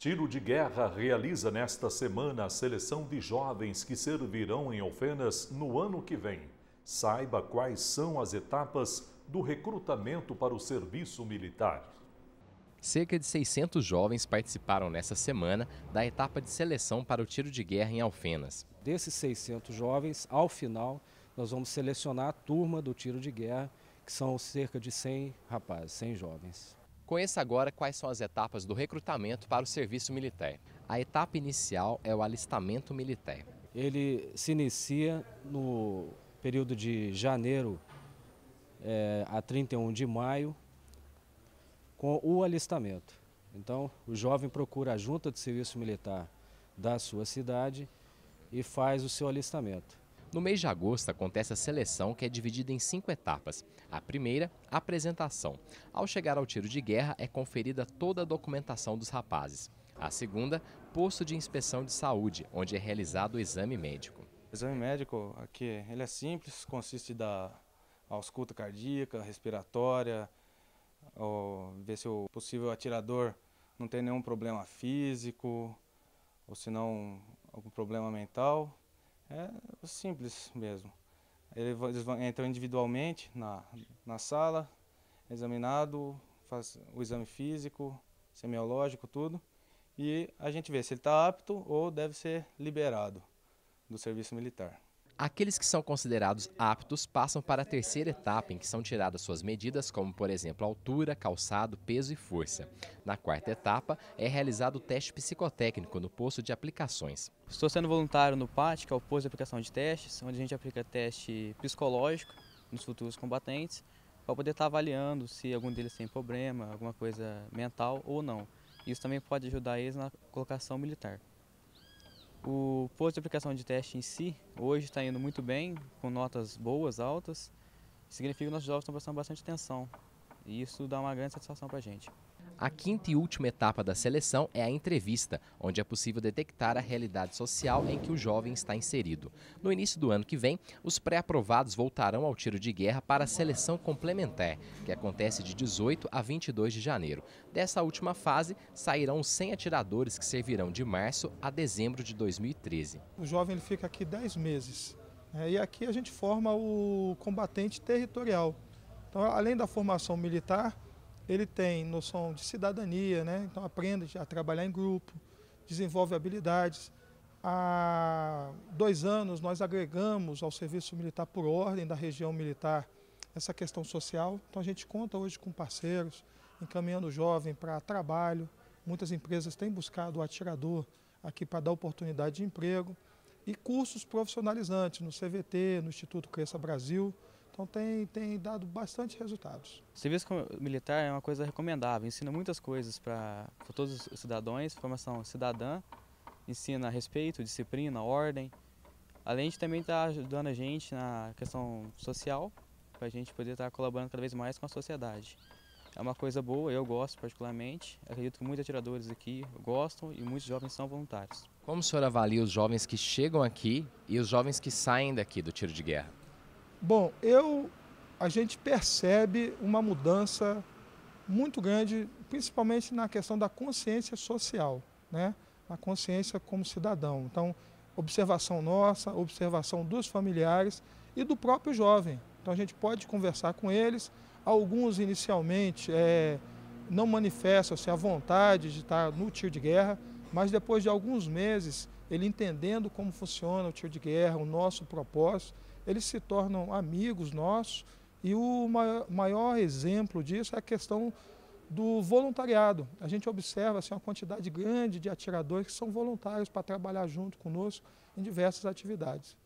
Tiro de Guerra realiza nesta semana a seleção de jovens que servirão em Alfenas no ano que vem. Saiba quais são as etapas do recrutamento para o serviço militar. Cerca de 600 jovens participaram nesta semana da etapa de seleção para o tiro de guerra em Alfenas. Desses 600 jovens, ao final, nós vamos selecionar a turma do tiro de guerra, que são cerca de 100 rapazes, 100 jovens. Conheça agora quais são as etapas do recrutamento para o serviço militar. A etapa inicial é o alistamento militar. Ele se inicia no período de janeiro é, a 31 de maio com o alistamento. Então, o jovem procura a junta de serviço militar da sua cidade e faz o seu alistamento. No mês de agosto acontece a seleção que é dividida em cinco etapas. A primeira, a apresentação. Ao chegar ao tiro de guerra, é conferida toda a documentação dos rapazes. A segunda, posto de inspeção de saúde, onde é realizado o exame médico. O exame médico aqui ele é simples, consiste da ausculta cardíaca, respiratória, ver se o possível atirador não tem nenhum problema físico, ou se não algum problema mental. É simples mesmo. Eles vão, entram individualmente na, na sala, examinado, faz o exame físico, semiológico, tudo. E a gente vê se ele está apto ou deve ser liberado do serviço militar. Aqueles que são considerados aptos passam para a terceira etapa, em que são tiradas suas medidas, como por exemplo altura, calçado, peso e força. Na quarta etapa, é realizado o teste psicotécnico no posto de aplicações. Estou sendo voluntário no PAT, que é o posto de aplicação de testes, onde a gente aplica teste psicológico nos futuros combatentes, para poder estar avaliando se algum deles tem problema, alguma coisa mental ou não. Isso também pode ajudar eles na colocação militar. O posto de aplicação de teste em si, hoje está indo muito bem, com notas boas, altas. Significa que nossos jovens estão prestando bastante atenção. E isso dá uma grande satisfação para a gente. A quinta e última etapa da seleção é a entrevista, onde é possível detectar a realidade social em que o jovem está inserido. No início do ano que vem, os pré-aprovados voltarão ao tiro de guerra para a seleção complementar, que acontece de 18 a 22 de janeiro. Dessa última fase, sairão 100 atiradores que servirão de março a dezembro de 2013. O jovem ele fica aqui 10 meses né? e aqui a gente forma o combatente territorial. Então, além da formação militar, ele tem noção de cidadania, né? então aprende a trabalhar em grupo, desenvolve habilidades. Há dois anos nós agregamos ao Serviço Militar por Ordem da região militar essa questão social, então a gente conta hoje com parceiros, encaminhando o jovem para trabalho, muitas empresas têm buscado o atirador aqui para dar oportunidade de emprego, e cursos profissionalizantes no CVT, no Instituto Cresça Brasil, então tem, tem dado bastante resultados. O serviço militar é uma coisa recomendável, ensina muitas coisas para todos os cidadãos, formação cidadã, ensina respeito, disciplina, ordem. Além de também estar tá ajudando a gente na questão social, para a gente poder estar tá colaborando cada vez mais com a sociedade. É uma coisa boa, eu gosto particularmente. Acredito que muitos atiradores aqui gostam e muitos jovens são voluntários. Como o senhor avalia os jovens que chegam aqui e os jovens que saem daqui do tiro de guerra? Bom, eu a gente percebe uma mudança muito grande, principalmente na questão da consciência social, né? A consciência como cidadão. Então, observação nossa, observação dos familiares e do próprio jovem. Então a gente pode conversar com eles. Alguns inicialmente é, não manifestam-se a vontade de estar no tiro de guerra, mas depois de alguns meses ele entendendo como funciona o tiro de guerra, o nosso propósito, eles se tornam amigos nossos e o maior exemplo disso é a questão do voluntariado. A gente observa assim, uma quantidade grande de atiradores que são voluntários para trabalhar junto conosco em diversas atividades.